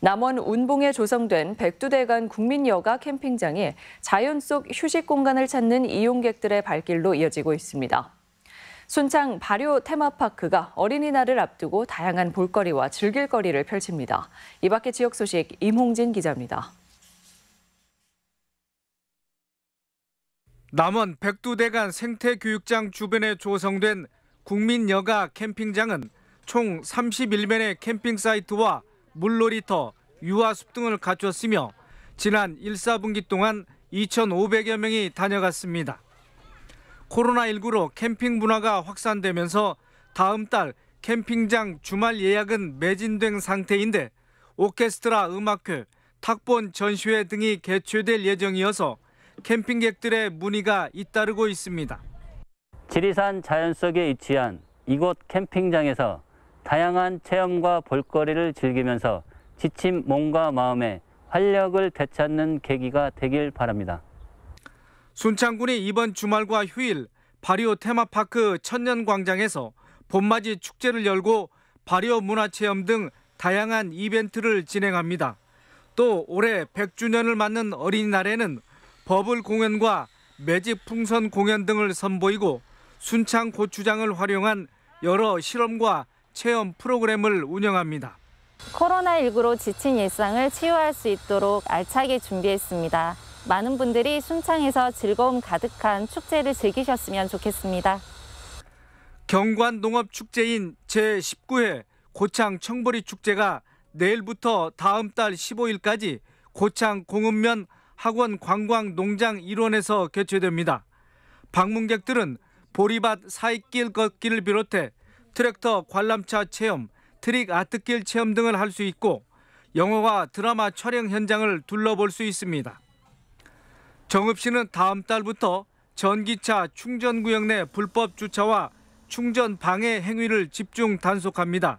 남원 운봉에 조성된 백두대간 국민여가 캠핑장이 자연 속 휴식 공간을 찾는 이용객들의 발길로 이어지고 있습니다. 순창 발효 테마파크가 어린이날을 앞두고 다양한 볼거리와 즐길거리를 펼칩니다. 이 밖의 지역 소식 임홍진 기자입니다. 남원 백두대간 생태교육장 주변에 조성된 국민여가 캠핑장은 총 31면의 캠핑 사이트와 물놀이터, 유아숲 등을 갖췄으며 지난 1, 4분기 동안 2,500여 명이 다녀갔습니다. 코로나19로 캠핑 문화가 확산되면서 다음 달 캠핑장 주말 예약은 매진된 상태인데 오케스트라 음악회, 탁본 전시회 등이 개최될 예정이어서 캠핑객들의 문의가 잇따르고 있습니다. 지리산 자연 속에 위치한 이곳 캠핑장에서 다양한 체험과 볼거리를 즐기면서 지친 몸과 마음에 활력을 되찾는 계기가 되길 바랍니다. 순창군이 이번 주말과 휴일 바리오 테마파크 천년광장에서 봄맞이 축제를 열고 바리오 문화체험 등 다양한 이벤트를 진행합니다. 또 올해 100주년을 맞는 어린이날에는 버블 공연과 매직 풍선 공연 등을 선보이고 순창 고추장을 활용한 여러 실험과 체험 프로그램을 운영합니다. 코로나19로 지친 일상을 치유할 수 있도록 알차게 준비했습니다. 많은 분들이 순창에서 즐거움 가득한 축제를 즐기셨으면 좋겠습니다. 경관 농업 축제인 제19회 고창 청보리 축제가 내일부터 다음 달 15일까지 고창 공읍면 학원 관광 농장 일원에서 개최됩니다. 방문객들은 보리밭 사익길 걷기를 비롯해 트랙터 관람차 체험, 트릭 아트길 체험 등을 할 수 있고 영화와 드라마 촬영 현장을 둘러볼 수 있습니다. 정읍 씨는 다음 달부터 전기차 충전 구역 내 불법 주차와 충전 방해 행위를 집중 단속합니다.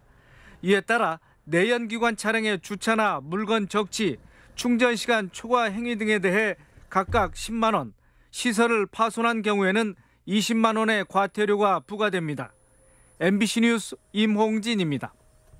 이에 따라 내연기관 차량의 주차나 물건 적치, 충전 시간 초과 행위 등에 대해 각각 10만 원, 시설을 파손한 경우에는 20만 원의 과태료가 부과됩니다. MBC 뉴스 임홍진입니다.